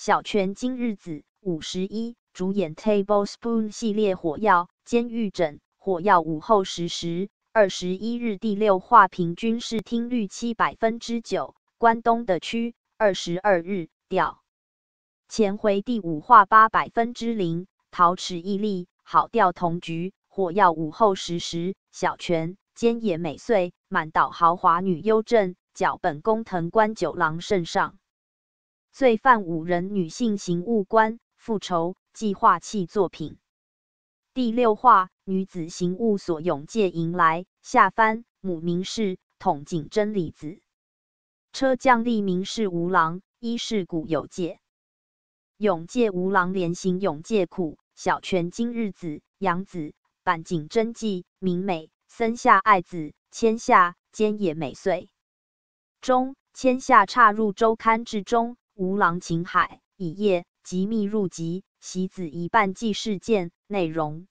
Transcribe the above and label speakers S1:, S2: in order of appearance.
S1: 小泉今日子五十一主演《Tablespoon》系列《火药监狱枕》《火药午后十时》二十一日第六话平均视听率七百分之九，关东的区二十二日掉前回第五话八百分之零，陶瓷毅力好掉同局《火药午后十时》小泉坚野美穗满岛豪华女优正脚本工藤官九郎圣上。罪犯五人，女性刑务官复仇计划器作品第六话，女子刑务所永界迎来下番，母名是统井真理子，车将立名是吴郎，一是古有界永界吴郎连行永界苦小泉今日子、杨子、板井真纪、明美、森下爱子、千夏、兼野美穗中，千夏插入周刊之中。吴郎秦海乙夜即密入籍席子一半，记事件内容。